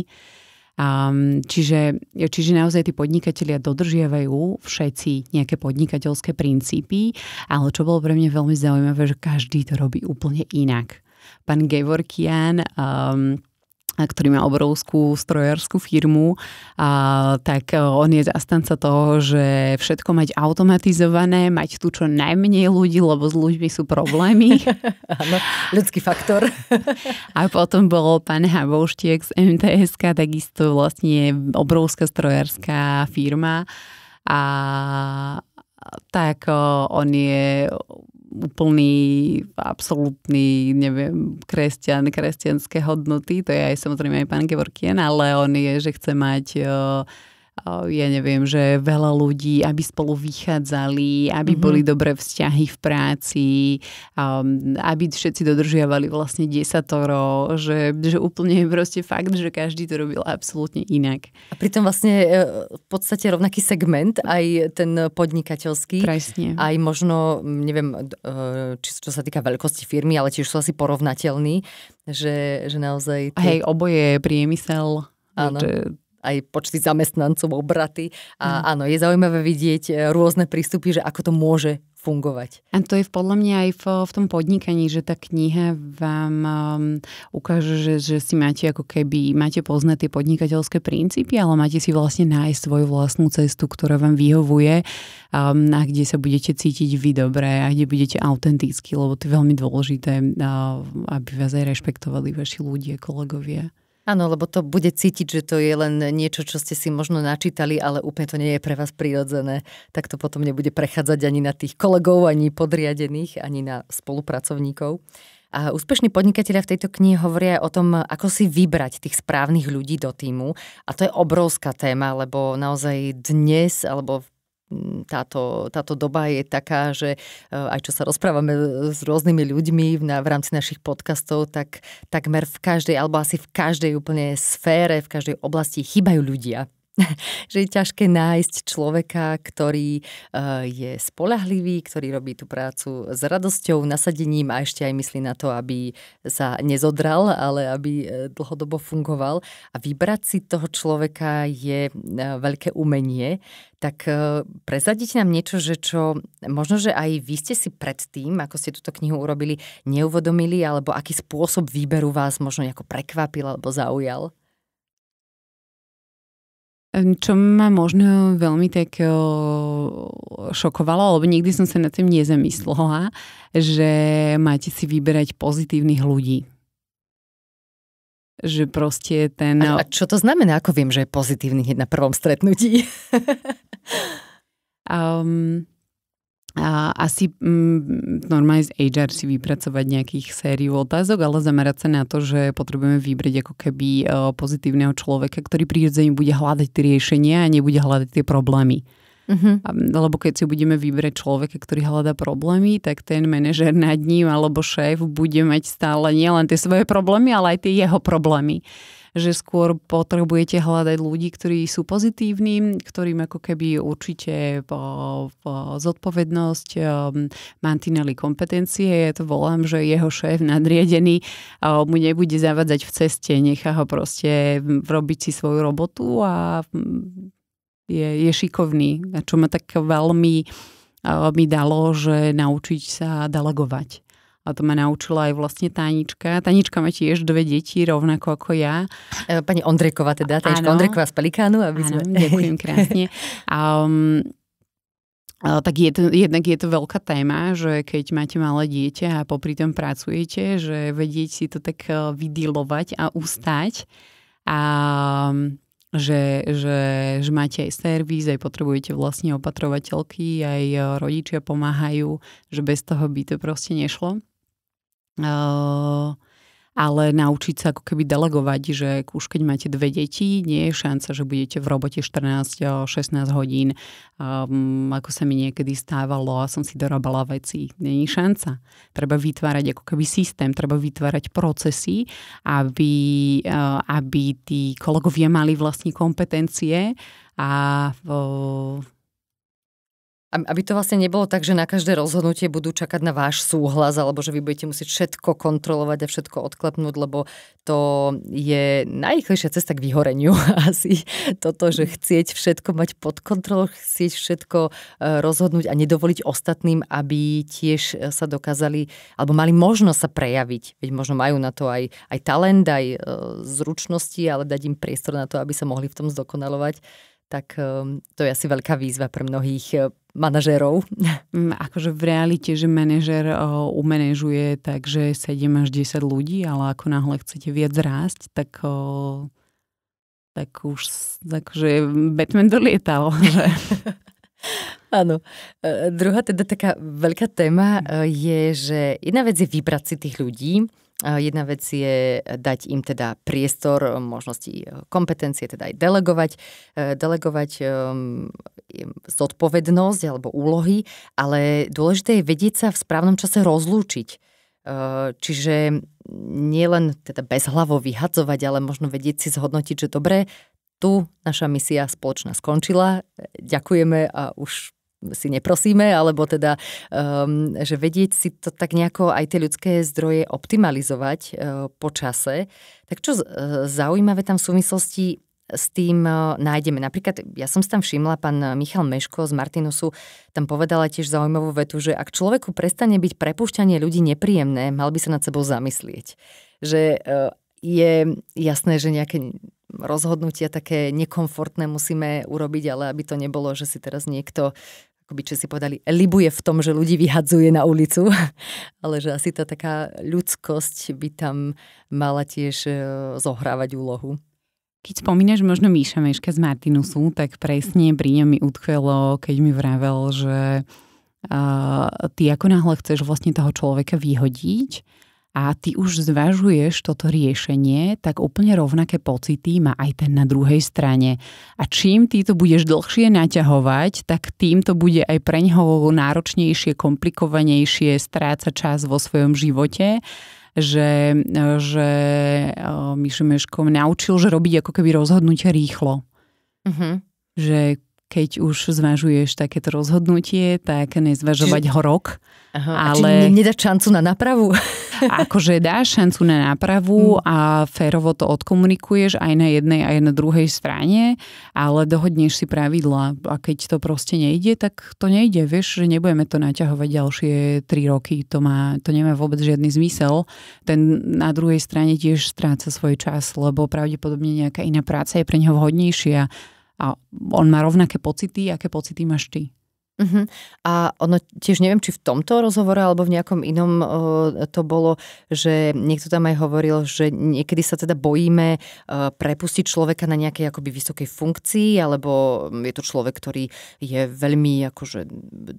Um, čiže, čiže naozaj tí podnikatelia dodržiavajú všetci nejaké podnikateľské princípy, ale čo bolo pre mňa veľmi zaujímavé, že každý to robí úplne inak. Pán Gevorkian um, ktorý má obrovskú strojárskú firmu, a, tak e, on je zastanca toho, že všetko mať automatizované, mať tu čo najmenej ľudí, lebo s ľuďmi sú problémy. Áno, ľudský faktor. a potom bol pán Havouštiek z MTSK, takisto vlastne obrovská strojárska firma. A tak e, on je úplný, absolútny, neviem, kresťan, kresťanské hodnoty, to je aj samozrejme aj pán Gevorkien, ale on je, že chce mať uh, Eh, ja neviem, že veľa ľudí, aby spolu vychádzali, aby mm-hmm. boli dobré vzťahy v práci, um, aby všetci dodržiavali vlastne desatoro, že, že úplne je proste fakt, že každý to robil absolútne inak. A pritom vlastne eh, v podstate rovnaký segment, aj ten podnikateľský. Presne. Aj možno, neviem, eh, či čo sa týka veľkosti firmy, ale tiež sú asi porovnateľní, že, že naozaj... Ty... Hej, oboje je priemysel, Áno. Že aj počty zamestnancov, obraty. A mm. áno, je zaujímavé vidieť e, rôzne prístupy, že ako to môže fungovať. A to je podľa mňa aj v, v tom podnikaní, že tá kniha vám um, ukáže, že, že si máte ako keby, máte poznať tie podnikateľské princípy, ale máte si vlastne nájsť svoju vlastnú cestu, ktorá vám vyhovuje um, a kde sa budete cítiť vy dobre a kde budete autentickí, lebo to je veľmi dôležité, uh, aby vás aj rešpektovali vaši ľudia, kolegovia. Áno, lebo to bude cítiť, že to je len niečo, čo ste si možno načítali, ale úplne to nie je pre vás prirodzené. Tak to potom nebude prechádzať ani na tých kolegov, ani podriadených, ani na spolupracovníkov. A úspešní podnikatelia v tejto knihe hovoria o tom, ako si vybrať tých správnych ľudí do týmu. A to je obrovská téma, lebo naozaj dnes alebo v táto, táto doba je taká, že e, aj čo sa rozprávame e, s rôznymi ľuďmi v, na, v rámci našich podcastov, tak takmer v každej, alebo asi v každej úplne sfére, v každej oblasti chýbajú ľudia. že je ťažké nájsť človeka, ktorý eh, je spolahlivý, ktorý robí tú prácu s radosťou, nasadením a ešte aj myslí na to, aby sa nezodral, ale aby eh, dlhodobo fungoval. A vybrať si toho človeka je eh, veľké umenie. Tak prezadíte nám niečo, že čo možno, že aj vy ste si predtým, ako ste túto knihu urobili, neuvodomili, alebo aký spôsob výberu vás možno nejako prekvapil alebo zaujal? Čo ma možno veľmi tak šokovalo, alebo nikdy som sa nad tým nezamyslela, že máte si vyberať pozitívnych ľudí. Že proste ten... A, a čo to znamená? Ako viem, že je pozitívny hneď na prvom stretnutí? um, a asi mm, normálne z HR si vypracovať nejakých sériu otázok, ale zamerať sa na to, že potrebujeme vybrať ako keby e, pozitívneho človeka, ktorý prirodzene bude hľadať tie riešenia a nebude hľadať tie problémy. Uh-huh. Lebo keď si budeme vybrať človeka, ktorý hľadá problémy, tak ten manažer nad ním alebo šéf bude mať stále nielen tie svoje problémy, ale aj tie jeho problémy že skôr potrebujete hľadať ľudí, ktorí sú pozitívni, ktorým ako keby určite po, po zodpovednosť, um, mantinely kompetencie, ja to volám, že jeho šéf nadriedený um, mu nebude zavadzať v ceste, nechá ho proste robiť si svoju robotu a je, je šikovný, a čo ma tak veľmi eh, mi dalo, že naučiť sa delegovať. A to ma naučila aj vlastne Tanička. Tanička má tiež dve deti, rovnako ako ja. Eh, pani Ondreková teda, Tanička áno, Ondreková z Pelikánu. Aby áno, ďakujem krásne. Um, tak je to, jednak je to veľká téma, že keď máte malé dieťa a popri tom pracujete, že vedieť si to tak vydilovať a ustať. A um, že, že, že máte aj servis, aj potrebujete vlastne opatrovateľky, aj eh, rodičia pomáhajú, že bez toho by to proste nešlo. Uh, ale naučiť sa ako keby delegovať, že už keď máte dve deti, nie je šanca, že budete v robote 14-16 hodín, um, ako sa mi niekedy stávalo a som si dorábala veci. Není šanca. Treba vytvárať ako keby systém, treba vytvárať procesy, aby, uh, aby tí kolegovia mali vlastne kompetencie a uh, aby to vlastne nebolo tak, že na každé rozhodnutie budú čakať na váš súhlas, alebo že vy budete musieť všetko kontrolovať a všetko odklepnúť, lebo to je najrychlejšia cesta k vyhoreniu asi. Toto, že chcieť všetko mať pod kontrolou, chcieť všetko e, rozhodnúť a nedovoliť ostatným, aby tiež e, sa dokázali, alebo mali možnosť sa prejaviť. Veď možno majú na to aj, aj talent, aj e, zručnosti, ale dať im priestor na to, aby sa mohli v tom zdokonalovať tak ehm, to je asi veľká výzva pre mnohých eh, manažérov. Mm, akože v realite, že manažer eh, umanežuje že 7 až 10 ľudí, ale ako náhle chcete viac rásť, tak eh, tak už akože Batman dolietal. Že... Áno. Druhá teda taká veľká téma je, že jedna vec je vybrať si tých ľudí, Jedna vec je dať im teda priestor, možnosti e, kompetencie, teda aj delegovať, e, delegovať e, zodpovednosť alebo úlohy, ale dôležité je vedieť sa v správnom čase rozlúčiť. Čiže nielen teda bezhlavo vyhadzovať, ale možno vedieť si zhodnotiť, že dobre, tu naša misia spoločná skončila, ďakujeme a už si neprosíme, alebo teda, um, že vedieť si to tak nejako aj tie ľudské zdroje optimalizovať uh, po čase. Tak čo uh, zaujímavé tam v súvislosti s tým uh, nájdeme. Napríklad, ja som si tam všimla, pán Michal Meško z Martinusu tam povedala tiež zaujímavú vetu, že ak človeku prestane byť prepušťanie ľudí nepríjemné, mal by sa nad sebou zamyslieť. Že uh, je jasné, že nejaké rozhodnutia také nekomfortné musíme urobiť, ale aby to nebolo, že si teraz niekto akoby si povedali, libuje v tom, že ľudí vyhadzuje na ulicu, ale že asi tá taká ľudskosť by tam mala tiež e, zohrávať úlohu. Keď spomínaš možno Míša Meška z Martinusu, tak presne pri ňom mi utkvelo, keď mi vravel, že uh, ty ako náhle chceš vlastne toho človeka vyhodiť, a ty už zvažuješ toto riešenie, tak úplne rovnaké pocity má aj ten na druhej strane. A čím ty to budeš dlhšie naťahovať, tak tým to bude aj pre neho náročnejšie, komplikovanejšie, stráca čas vo svojom živote že, že eh, Mišo Meško naučil, že robiť ako keby rozhodnutie rýchlo. Uh-huh. Že keď už zvažuješ takéto rozhodnutie, tak nezvažovať čiže, ho rok. Aha, ale... A či nedáš šancu na napravu? akože dáš šancu na nápravu mm. a férovo to odkomunikuješ aj na jednej, aj na druhej strane, ale dohodneš si pravidla a keď to proste nejde, tak to nejde. Vieš, že nebudeme to naťahovať ďalšie tri roky, to, má, to nemá vôbec žiadny zmysel. Ten na druhej strane tiež stráca svoj čas, lebo pravdepodobne nejaká iná práca je pre neho vhodnejšia a on má rovnaké pocity, aké pocity máš ty. Uh-huh. A ono tiež neviem, či v tomto rozhovore alebo v nejakom inom uh, to bolo, že niekto tam aj hovoril, že niekedy sa teda bojíme uh, prepustiť človeka na nejakej akoby vysokej funkcii, alebo je to človek, ktorý je veľmi akože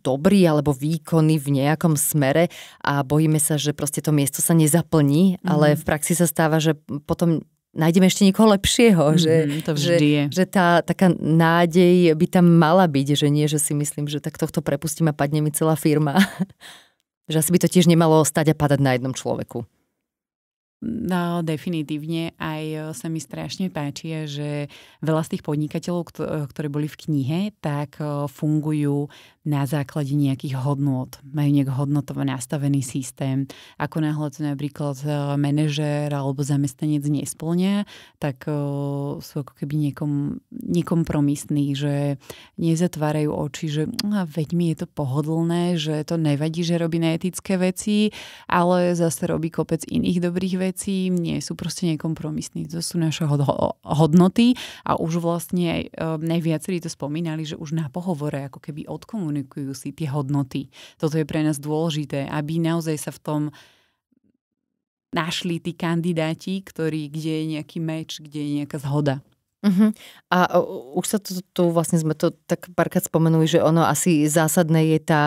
dobrý alebo výkonný v nejakom smere a bojíme sa, že proste to miesto sa nezaplní, uh-huh. ale mhm. v praxi sa stáva, že potom nájdeme ešte niekoho lepšieho, že, mm, to že, je. že tá taká nádej by tam mala byť, že nie, že si myslím, že tak tohto prepustím a padne mi celá firma. že asi by to tiež nemalo stať a padať na jednom človeku. No, definitívne. Aj e, sa mi strašne páči, že veľa z tých podnikateľov, e, ktoré boli v knihe, tak e, fungujú na základe nejakých hodnôt, majú nejak hodnotovo nastavený systém. Ako náhle to napríklad e, manažér alebo zamestnanec nesplňa, tak e, sú ako keby niekom, nekompromisní, že nezatvárajú oči, že a no, veď mi je to pohodlné, že to nevadí, že robí neetické veci, ale zase robí kopec iných dobrých vecí, nie sú proste nekompromisní. To sú naše hodnoty a už vlastne aj e, neviacerí to spomínali, že už na pohovore ako keby odkomunikujú komunikujú si tie hodnoty. Toto je pre nás dôležité, aby naozaj sa v tom našli tí kandidáti, ktorí, kde je nejaký meč, kde je nejaká zhoda. Uh-huh. A už sa tu, tu vlastne sme to tak párkrát spomenuli, že ono asi zásadné je tá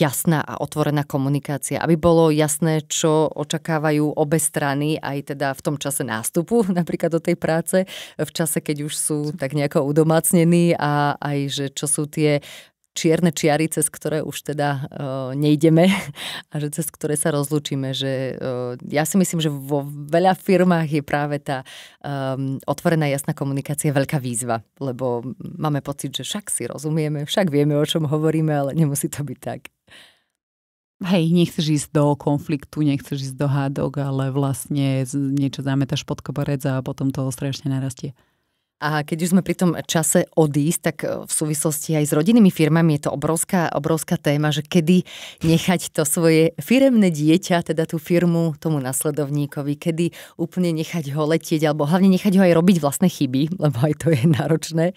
jasná a otvorená komunikácia, aby bolo jasné, čo očakávajú obe strany, aj teda v tom čase nástupu napríklad do tej práce, v čase, keď už sú tak nejako udomácnení a aj, že čo sú tie čierne čiary, cez ktoré už teda e, nejdeme a že cez ktoré sa rozlúčime. Že, e, ja si myslím, že vo veľa firmách je práve tá e, otvorená jasná komunikácia veľká výzva, lebo máme pocit, že však si rozumieme, však vieme, o čom hovoríme, ale nemusí to byť tak. Hej, nechceš ísť do konfliktu, nechceš ísť do hádok, ale vlastne niečo zametaš pod koberec a potom to strašne narastie. A keď už sme pri tom čase odísť, tak e, v súvislosti aj s rodinnými firmami je to obrovská, obrovská téma, že kedy nechať to svoje firemné dieťa, teda tú firmu tomu nasledovníkovi, kedy úplne nechať ho letieť, alebo hlavne nechať ho aj robiť vlastné chyby, lebo aj to je náročné, e,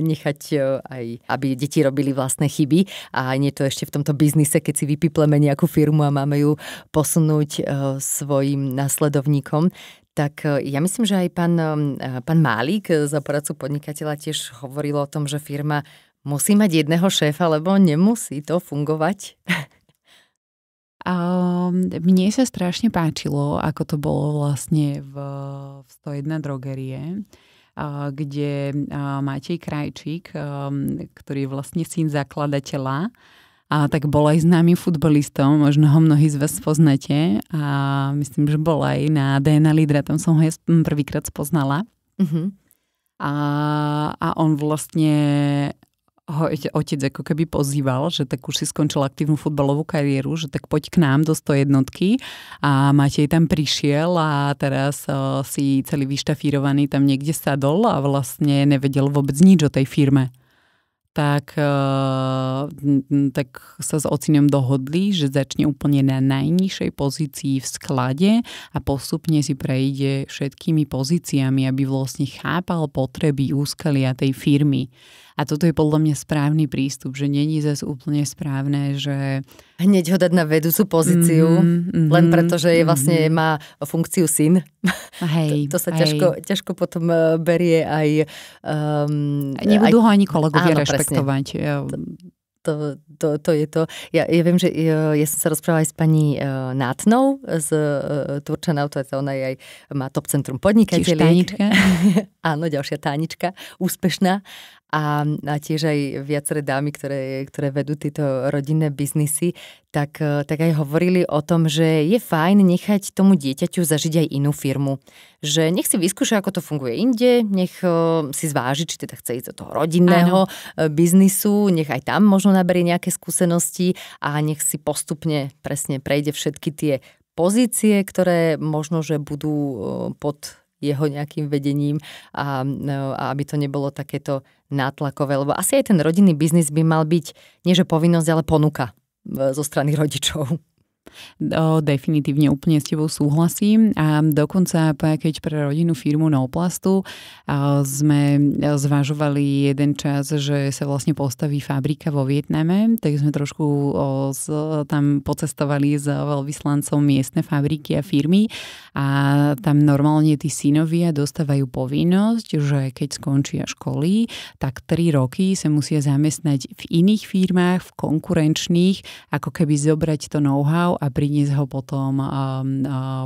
nechať e, aj, aby deti robili vlastné chyby a nie to ešte v tomto biznise, keď si vypipleme nejakú firmu a máme ju posunúť svojim nasledovníkom tak e, ja myslím, že aj pán, e, pán Málik e, za poradcu podnikateľa tiež hovoril o tom, že firma musí mať jedného šéfa, lebo nemusí to fungovať. A mne sa strašne páčilo, ako to bolo vlastne v, v 101 drogerie, kde Matej Krajčík, ktorý je vlastne syn zakladateľa, a tak bol aj známy futbalistom, možno ho mnohí z vás poznáte a myslím, že bol aj na DNA Lidra, tam som ho ja prvýkrát spoznala. Uh-huh. A, a on vlastne ho otec ako keby pozýval, že tak už si skončil aktívnu futbalovú kariéru, že tak poď k nám do 100 jednotky a Matej tam prišiel a teraz o, si celý vyštafírovaný tam niekde sadol a vlastne nevedel vôbec nič o tej firme tak, eh, tak sa s Ocinom dohodli, že začne úplne na najnižšej pozícii v sklade a postupne si prejde všetkými pozíciami, aby vlastne chápal potreby úskalia tej firmy. A toto je podľa mňa správny prístup, že není zase úplne správne, že... Hneď ho dať na vedúcu pozíciu, mm-hmm, len mhm, preto, že je vlastne mm-hmm. má funkciu syn. Hej, to, to sa hej. Ťažko, ťažko potom e, berie aj... Um, Nebudú aj, ho ani kolegovia áno, rešpektovať. to, to, to je to. Ja, ja viem, že ja, e, ja som sa rozprávala aj s pani uh, Nátnou z uh, Turčanov, to ona je aj, má top centrum podnikateľiek. Tiež tánička. Áno, ďalšia tánička, úspešná a, a tiež aj viaceré dámy, ktoré, ktoré vedú tieto rodinné biznisy, tak, tak aj hovorili o tom, že je fajn nechať tomu dieťaťu zažiť aj inú firmu. Že nech si vyskúša, ako to funguje inde, nech si zváži, či teda chce ísť do toho rodinného Áno. E, biznisu, nech aj tam možno naberie nejaké skúsenosti a nech si postupne presne prejde všetky tie pozície, ktoré možno, že budú pod jeho nejakým vedením a, no, a aby to nebolo takéto nátlakové, lebo asi aj ten rodinný biznis by mal byť nie že povinnosť, ale ponuka e, zo strany rodičov. O, definitívne úplne s tebou súhlasím a dokonca keď pre rodinnú firmu Noplastu sme zvažovali jeden čas, že sa vlastne postaví fabrika vo Vietname, tak sme trošku o, z, tam pocestovali s veľvyslancom miestne fabriky a firmy a tam normálne tí synovia dostávajú povinnosť, že keď skončia školy, tak tri roky sa musia zamestnať v iných firmách, v konkurenčných, ako keby zobrať to know-how a priniesť ho potom, a,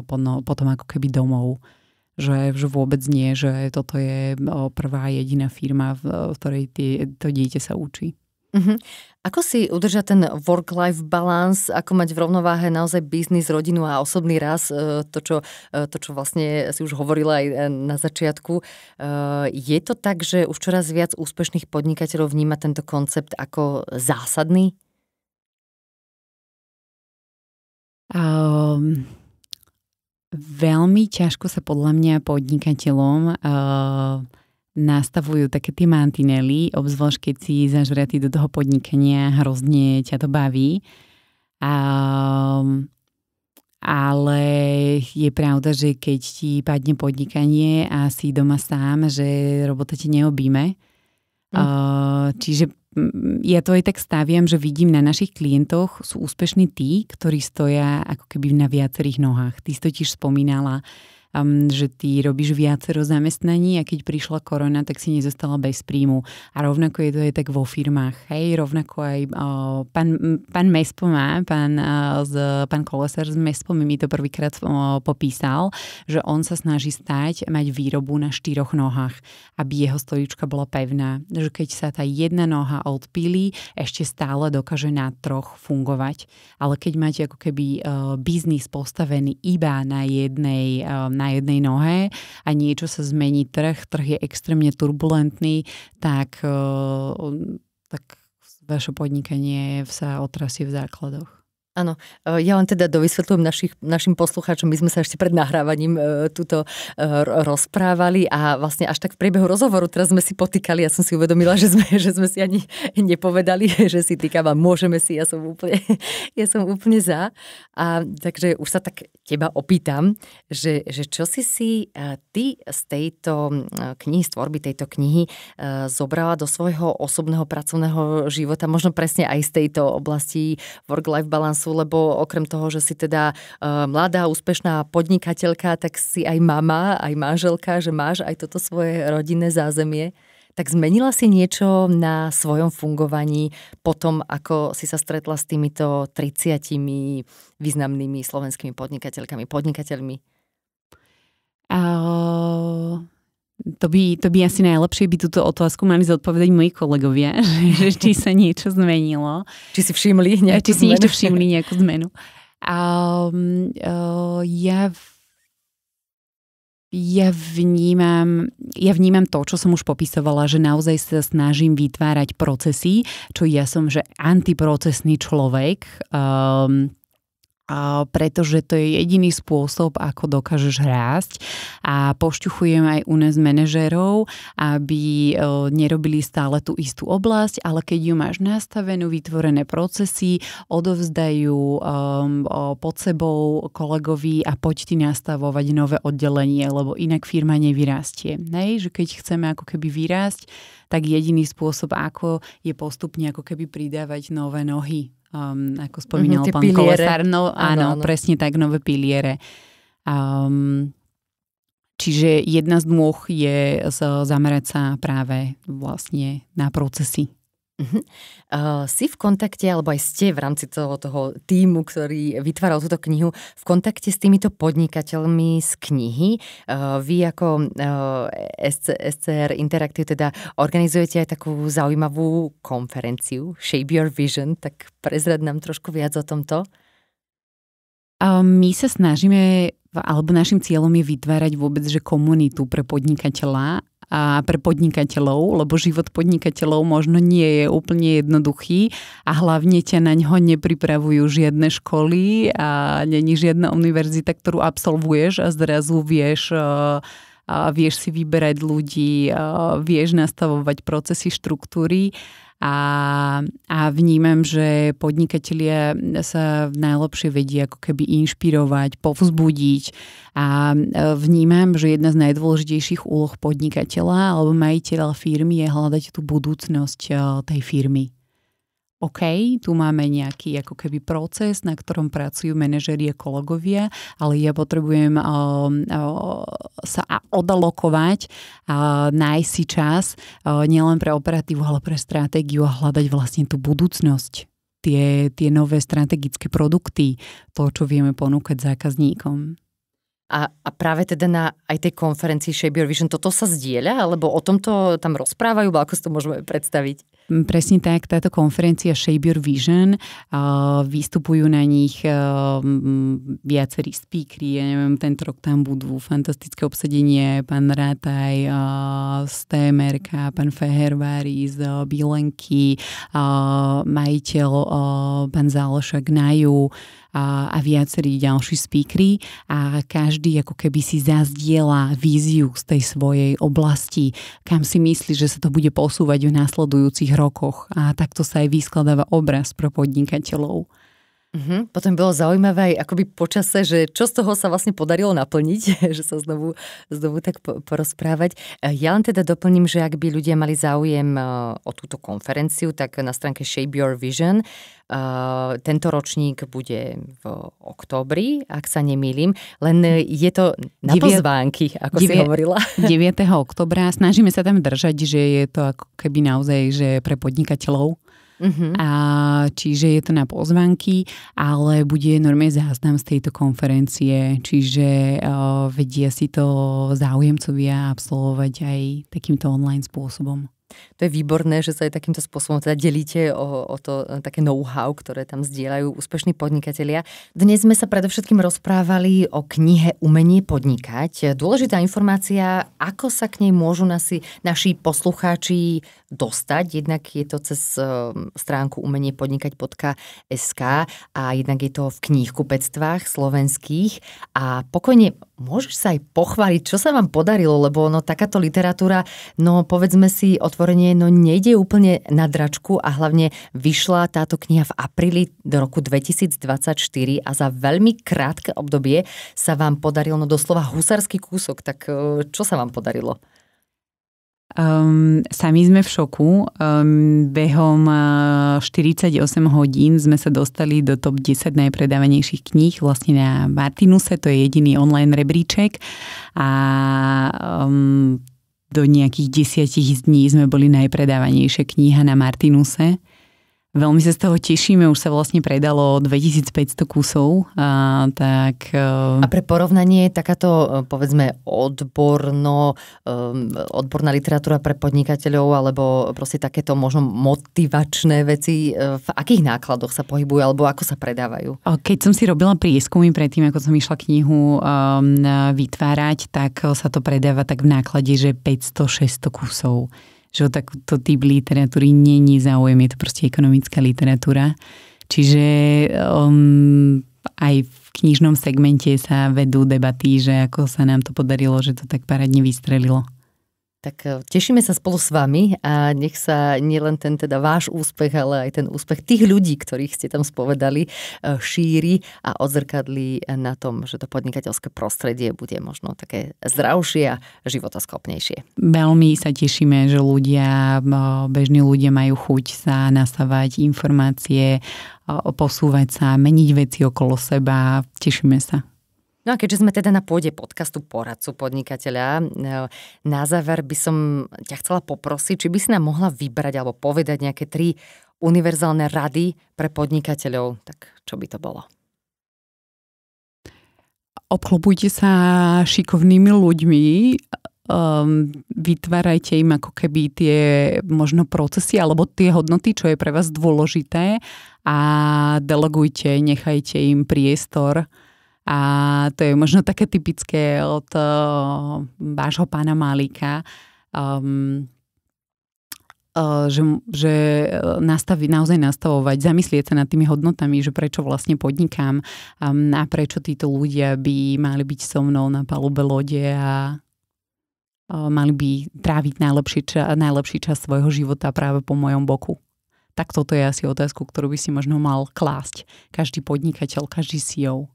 a, potom ako keby domov. Že, že vôbec nie, že toto je prvá jediná firma, v, v ktorej tie, to dieťa sa učí. Uh-huh. Ako si udržať ten work-life balance, ako mať v rovnováhe naozaj biznis, rodinu a osobný raz, e, to čo, e, to, čo vlastne si už hovorila aj e, na začiatku. Je to tak, že už čoraz viac úspešných podnikateľov vníma tento koncept ako zásadný? Um, veľmi ťažko sa podľa mňa podnikateľom uh, nastavujú také tie mantinely, obzvlášť keď si zažriatý do toho podnikania, hrozne ťa to baví. Um, ale je pravda, že keď ti padne podnikanie a si doma sám, že robota ti neobíme. Mm. Uh, čiže ja to aj tak staviam, že vidím na našich klientoch, sú úspešní tí, ktorí stoja ako keby na viacerých nohách. Ty si totiž spomínala, um, že ty robíš viacero zamestnaní a keď prišla korona, tak si nezostala bez príjmu. A rovnako je to aj tak vo firmách. Hej, rovnako aj uh, pán, pán Mespo má, pán, uh, pán Kolesar z Mespo mi to prvýkrát popísal, že on sa snaží stať, mať výrobu na štyroch nohách, aby jeho stolička bola pevná. Že keď sa tá jedna noha odpíli, ešte stále dokáže na troch fungovať. Ale keď máte ako keby uh, biznis postavený iba na jednej, uh, na jednej nohe a niečo sa zmení trh, trh je extrémne turbulentný, tak, eh, tak vaše podnikanie sa otrasí v základoch. Áno, e, ja len teda dovysvetľujem našich, našim poslucháčom, my sme sa ešte pred nahrávaním e, túto e, rozprávali a vlastne až tak v priebehu rozhovoru teraz sme si potýkali, ja som si uvedomila, že sme, že sme si ani nepovedali, že si týkava, môžeme si, ja som úplne, ja som úplne za. A takže už sa tak teba opýtam, že, že čo si si e, ty z tejto e, knihy, z tvorby tejto knihy e, zobrala do svojho osobného pracovného života, možno presne aj z tejto oblasti work-life balance času, lebo okrem toho, že si teda e, mladá, úspešná podnikateľka, tak si aj mama, aj manželka, že máš aj toto svoje rodinné zázemie. Tak zmenila si niečo na svojom fungovaní potom, ako si sa stretla s týmito 30 významnými slovenskými podnikateľkami, podnikateľmi? Uh, to by, to by asi najlepšie by túto otázku mali zodpovedať moji kolegovia, že či sa niečo zmenilo. Či si všimli nejakú Či si niečo všimli nejakú zmenu. A, um, uh, ja ja vnímam, ja vnímam to, čo som už popisovala, že naozaj sa snažím vytvárať procesy, čo ja som, že antiprocesný človek. Um, pretože to je jediný spôsob, ako dokážeš rásť. A pošťuchujem aj u nás manažérov, aby e, nerobili stále tú istú oblasť, ale keď ju máš nastavenú, vytvorené procesy, odovzdajú um, pod sebou kolegovi a poď ty nastavovať nové oddelenie, lebo inak firma nevyrastie. Hej? Že keď chceme ako keby vyrásť, tak jediný spôsob ako je postupne ako keby pridávať nové nohy um, ako spomínal mm-hmm, pán piliere. Kolesár. No, áno, áno, áno, presne tak, nové piliere. Um, čiže jedna z dôch je z, zamerať sa práve vlastne na procesy Uh-huh. Uh, si v kontakte, alebo aj ste v rámci toho, toho týmu, ktorý vytváral túto knihu, v kontakte s týmito podnikateľmi z knihy. Uh, vy ako uh, eh, SC, SCR Interactive teda organizujete aj takú zaujímavú konferenciu Shape Your Vision, tak prezrad nám trošku viac o tomto. My sa snažíme, alebo našim cieľom je vytvárať vôbec že komunitu pre podnikateľa a pre podnikateľov, lebo život podnikateľov možno nie je úplne jednoduchý a hlavne ťa na ňo nepripravujú žiadne školy a není žiadna univerzita, ktorú absolvuješ a zrazu vieš e, vieš si vyberať ľudí, vieš nastavovať procesy, štruktúry a, a vnímam, že podnikatelia sa najlepšie vedia ako keby inšpirovať, povzbudiť a e, vnímam, že jedna z najdôležitejších úloh podnikateľa alebo majiteľa firmy je hľadať tú budúcnosť e, tej firmy. OK, tu máme nejaký ako keby proces, na ktorom pracujú manažeri a kolegovia, ale ja potrebujem uh, uh, sa odalokovať, uh, nájsť si čas uh, nielen pre operatívu, ale pre stratégiu a hľadať vlastne tú budúcnosť, tie, tie nové strategické produkty, to, čo vieme ponúkať zákazníkom. A, a práve teda na aj tej konferencii Shape Your Vision toto sa zdieľa, alebo o tomto tam rozprávajú, ako si to môžeme predstaviť? Presne tak, táto konferencia Shape Your Vision, vystupujú na nich viacerí speakery, ja neviem, tento rok tam budú fantastické obsadenie, pán Rátaj z TMRK, pán Fehervári z Bilenky, majiteľ pán Záloša Gnaju, a, a viacerí ďalší speakery a každý ako keby si zazdiela víziu z tej svojej oblasti, kam si myslí, že sa to bude posúvať v následujúcich krokoch a takto sa aj vyskladáva obraz pro podnikateľov. Mm-hmm. Potom bolo zaujímavé aj akoby počase, že čo z toho sa vlastne podarilo naplniť, že sa znovu, znovu tak porozprávať. E, ja len teda doplním, že ak by ľudia mali záujem e, o túto konferenciu, tak na stránke Shape Your Vision e, tento ročník bude v októbri, ak sa nemýlim, len je to na 9, pozvánky, ako 9, si hovorila. 9. oktobra snažíme sa tam držať, že je to ako keby naozaj že pre podnikateľov Uh-huh. A, čiže je to na pozvanky, ale bude normálne záznam z tejto konferencie, čiže uh, vedia si to záujemcovia absolvovať aj takýmto online spôsobom. To je výborné, že sa aj takýmto spôsobom teda delíte o, o to e, také know-how, ktoré tam zdieľajú úspešní podnikatelia. Dnes sme sa predovšetkým rozprávali o knihe Umenie podnikať. Dôležitá informácia, ako sa k nej môžu nasi, naši poslucháči dostať. Jednak je to cez e, stránku umeniepodnikať.sk a jednak je to v knihkupectvách slovenských. A pokojne Môžeš sa aj pochváliť, čo sa vám podarilo, lebo no, takáto literatúra, no povedzme si otvorenie no nejde úplne na dračku a hlavne vyšla táto kniha v apríli do roku 2024 a za veľmi krátke obdobie sa vám podarilo no doslova husarský kúsok, tak e, čo sa vám podarilo? Um, sami sme v šoku. Um, behom 48 eh, hodín sme sa dostali do top 10 najpredávanejších kníh vlastne na Martinuse, to je jediný online rebríček a um, do nejakých desiatich dní sme boli najpredávanejšia kniha na Martinuse. Veľmi sa z toho tešíme, už sa vlastne predalo 2500 kusov. A, tak, eh, a pre porovnanie takáto, eh, povedzme, odborno, eh, odborná literatúra pre podnikateľov alebo proste takéto možno motivačné veci, v akých nákladoch sa pohybujú alebo ako sa predávajú? Keď som si robila prieskumy predtým, ako som išla knihu ehm, vytvárať, tak sa to predáva tak v náklade, že 500-600 kusov že o takúto typ literatúry není záujem, je to proste ekonomická literatúra. Čiže um, aj v knižnom segmente sa vedú debaty, že ako sa nám to podarilo, že to tak paradne vystrelilo. Tak e, tešíme sa spolu s vami a nech sa nielen ten teda váš úspech, ale aj ten úspech tých ľudí, ktorých ste tam spovedali, e, šíri a odzrkadlí na tom, že to podnikateľské prostredie bude možno také zdravšie a životoskopnejšie. Veľmi sa tešíme, že ľudia, e, bežní ľudia majú chuť sa nasávať informácie, posúvať sa, meniť veci okolo seba. Tešíme sa. No a keďže sme teda na pôde podcastu Poradcu podnikateľa, e, na záver by som ťa chcela poprosiť, či by si nám mohla vybrať alebo povedať nejaké tri univerzálne rady pre podnikateľov. Tak čo by to bolo? Obklopujte sa šikovnými ľuďmi, e, um, vytvárajte im ako keby tie možno procesy alebo tie hodnoty, čo je pre vás dôležité a delegujte, nechajte im priestor a to je možno také typické od eh, vášho pána Malíka, um, ehm, eh, že, že eh, nastavi, naozaj nastavovať, zamyslieť sa nad tými hodnotami, že prečo vlastne podnikám um, a prečo títo ľudia by mali byť so mnou na palube lode a mali by tráviť najlepší, čas, najlepší čas svojho života práve po mojom boku. Tak toto je asi otázku, ktorú by si možno mal klásť každý podnikateľ, každý CEO.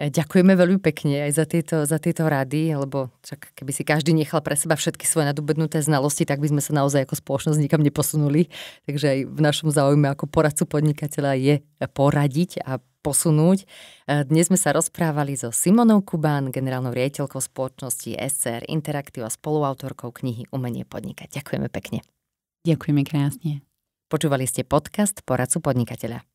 E, ďakujeme veľmi pekne aj za tieto, za tieto rady, lebo čak keby si každý nechal pre seba všetky svoje nadobudnuté znalosti, tak by sme sa naozaj ako spoločnosť nikam neposunuli. Takže aj v našom záujme ako poradcu podnikateľa je poradiť a posunúť. E, dnes sme sa rozprávali so Simonou Kubán, generálnou riaditeľkou spoločnosti SCR Interaktiv a spoluautorkou knihy Umenie podnikať. Ďakujeme pekne. Ďakujeme krásne. Počúvali ste podcast Poradcu podnikateľa.